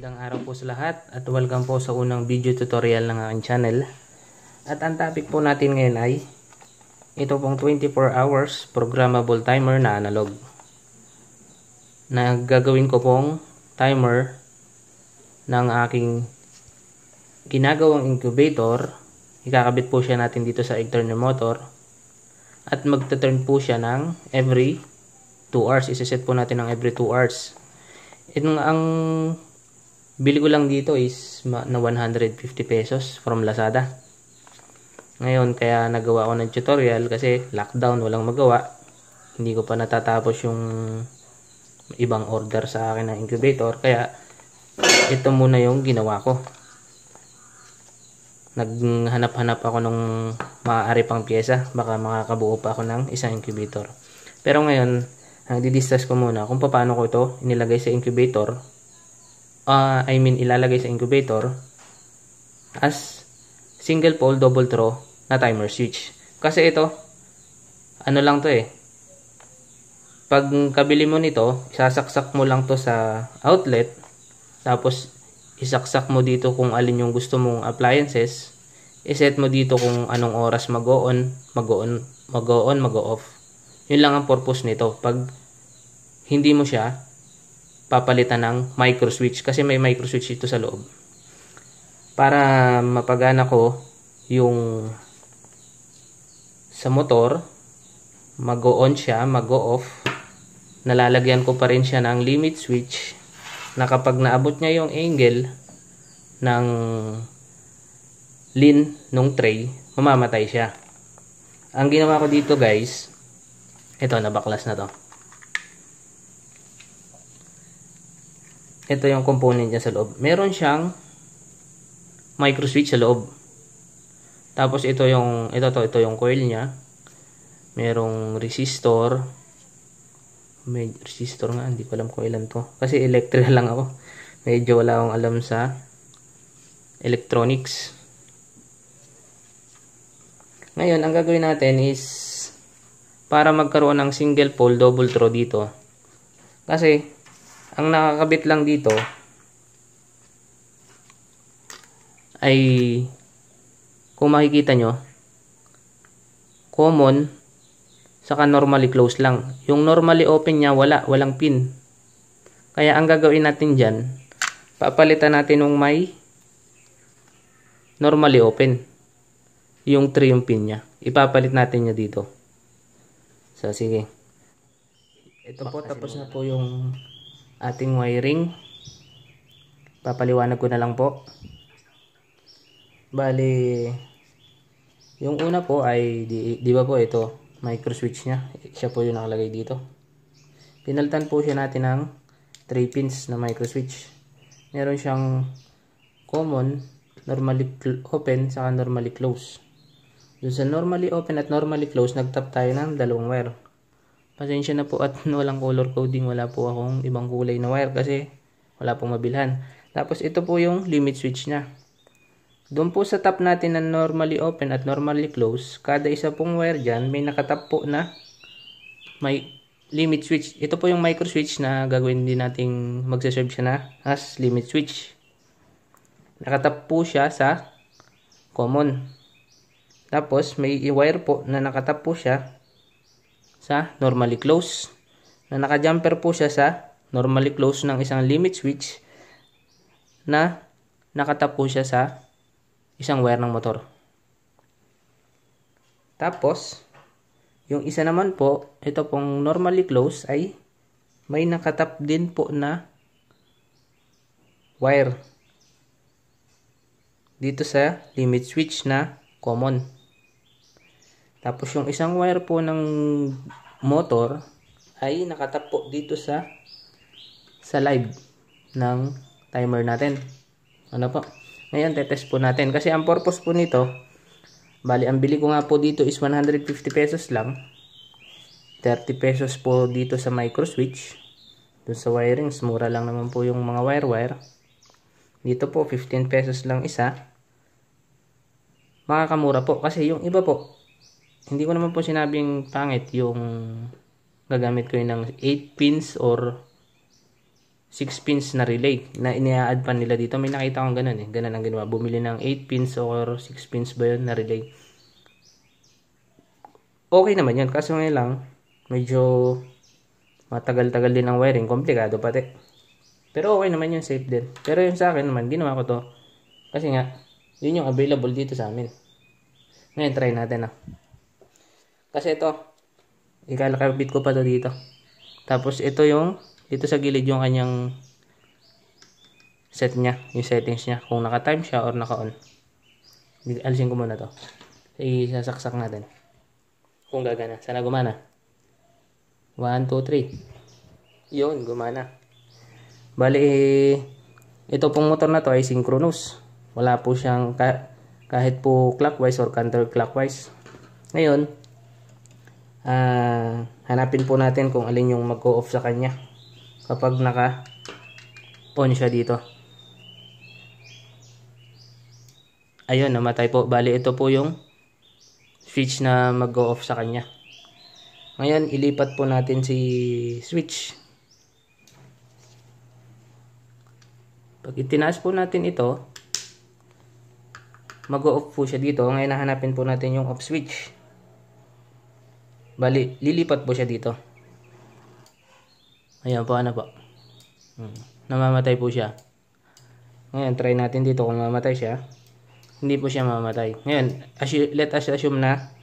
Magandang araw po sa lahat at welcome po sa unang video tutorial ng aking channel. At ang topic po natin ngayon ay ito pong 24 hours programmable timer na analog. Na gagawin ko pong timer ng aking ginagawang incubator. Ikakabit po siya natin dito sa alterner motor. At magta-turn po siya ng every 2 hours. Isiset po natin ng every 2 hours. Itong ang Bili ko lang dito is na 150 pesos from Lazada. Ngayon, kaya nagawa ko ng tutorial kasi lockdown, walang magawa. Hindi ko pa natatapos yung ibang order sa akin ng incubator. Kaya, ito muna yung ginawa ko. Naghanap-hanap ako nung maaari pang pyesa. Baka makakabuo pa ako ng isang incubator. Pero ngayon, ang didiscuss ko muna kung paano ko ito inilagay sa incubator uh, I mean ilalagay sa incubator as single pole double throw na timer switch. Kasi ito, ano lang to eh. Pag kabili mo nito, isasaksak mo lang to sa outlet. Tapos, isaksak mo dito kung alin yung gusto mong appliances. Iset mo dito kung anong oras mag-on, mag-on, mag-on, mag-off. Yun lang ang purpose nito. Pag hindi mo siya papalitan ng micro switch kasi may micro switch ito sa loob para mapagana ko yung sa motor mag-on siya, mag-off nalalagyan ko pa rin siya ng limit switch na kapag naabot niya yung angle ng lin nung tray mamamatay siya ang ginawa ko dito guys ito nabaklas na to ito yung component niya sa loob. Meron siyang micro switch sa loob. Tapos ito yung ito to, ito yung coil niya. Merong resistor. May resistor nga, hindi ko alam kung ilan to. Kasi electrical lang ako. Medyo wala akong alam sa electronics. Ngayon, ang gagawin natin is para magkaroon ng single pole double throw dito. Kasi ang nakakabit lang dito ay kung makikita nyo common saka normally close lang. Yung normally open niya wala, walang pin. Kaya ang gagawin natin dyan papalitan natin ng may normally open yung 3 yung pin niya. Ipapalit natin niya dito. So, sige. Ito po, tapos na po yung ating wiring. Papaliwanag ko na lang po. Bali, yung una po ay, di, di ba po ito, micro switch niya. Siya po yung nakalagay dito. Pinaltan po siya natin ng 3 pins na micro switch. Meron siyang common, normally open, saka normally close. Doon sa normally open at normally close, nagtap tayo ng dalawang wire. Pasensya na po at walang color coding. Wala po akong ibang kulay na wire kasi wala pong mabilhan. Tapos ito po yung limit switch niya. Doon po sa top natin na normally open at normally close, kada isa pong wire dyan may nakatap po na may limit switch. Ito po yung micro switch na gagawin din nating magsaserve siya na as limit switch. Nakatap po siya sa common. Tapos may wire po na nakatap po siya sa normally close. Na naka-jumper po siya sa normally close ng isang limit switch na nakatap po siya sa isang wire ng motor. Tapos, yung isa naman po, ito pong normally close ay may nakatap din po na wire dito sa limit switch na common. Tapos yung isang wire po ng motor ay nakatap po dito sa sa live ng timer natin. Ano po? Ngayon, tetest po natin. Kasi ang purpose po nito, bali, ang bili ko nga po dito is 150 pesos lang. 30 pesos po dito sa micro switch. Doon sa wirings, mura lang naman po yung mga wire-wire. Dito po, 15 pesos lang isa. Makakamura po. Kasi yung iba po, hindi ko naman po sinabing pangit yung gagamit ko yun ng 8 pins or 6 pins na relay na ina-add pa nila dito. May nakita akong ganun eh. Ganun ang ginawa. Bumili ng 8 pins or 6 pins ba yun na relay. Okay naman yun. Kaso ngayon lang, medyo matagal-tagal din ang wiring. Komplikado pati. Pero okay naman yun. Safe din. Pero yung sa akin naman, ginawa ko to. Kasi nga, yun yung available dito sa amin. Ngayon, try natin ah. Kasi ito, ikalakabit ko pa to dito. Tapos ito yung, dito sa gilid yung kanyang set niya, yung settings niya. Kung naka-time siya or naka-on. Alisin ko muna to. Isasaksak natin. Kung gagana. Sana gumana. 1, 2, 3. Yun, gumana. Bali, ito pong motor na to ay synchronous. Wala po siyang ka kahit po clockwise or counterclockwise. Ngayon, uh, hanapin po natin kung alin yung mag-off sa kanya kapag naka on siya dito ayun namatay po bali ito po yung switch na mag-off sa kanya ngayon ilipat po natin si switch pag itinaas po natin ito mag-off po siya dito ngayon hanapin po natin yung off switch Bali, lilipat po siya dito. Ayan po, ano po. Hmm. Namamatay po siya. Ngayon, try natin dito kung mamatay siya. Hindi po siya mamatay. Ngayon, assume, let us assume na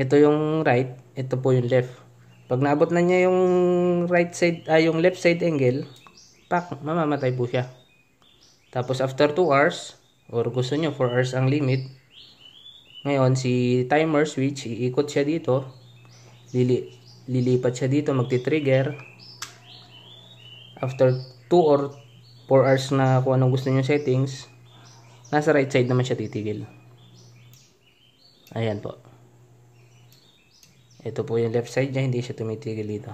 ito yung right, ito po yung left. Pag naabot na niya yung right side, ay ah, yung left side angle, pak, mamamatay po siya. Tapos after 2 hours, or gusto nyo 4 hours ang limit, ngayon si timer switch, iikot siya dito, Lili lilipat siya dito, magti-trigger. After 2 or 4 hours na kung anong gusto niyo settings, nasa right side naman siya titigil. Ayan po. Ito po yung left side niya, hindi siya tumitigil dito.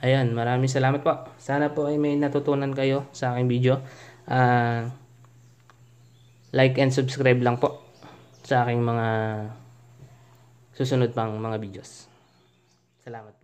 Ayan, maraming salamat po. Sana po ay may natutunan kayo sa aking video. Uh, like and subscribe lang po sa aking mga susunod pang mga videos. Salamat.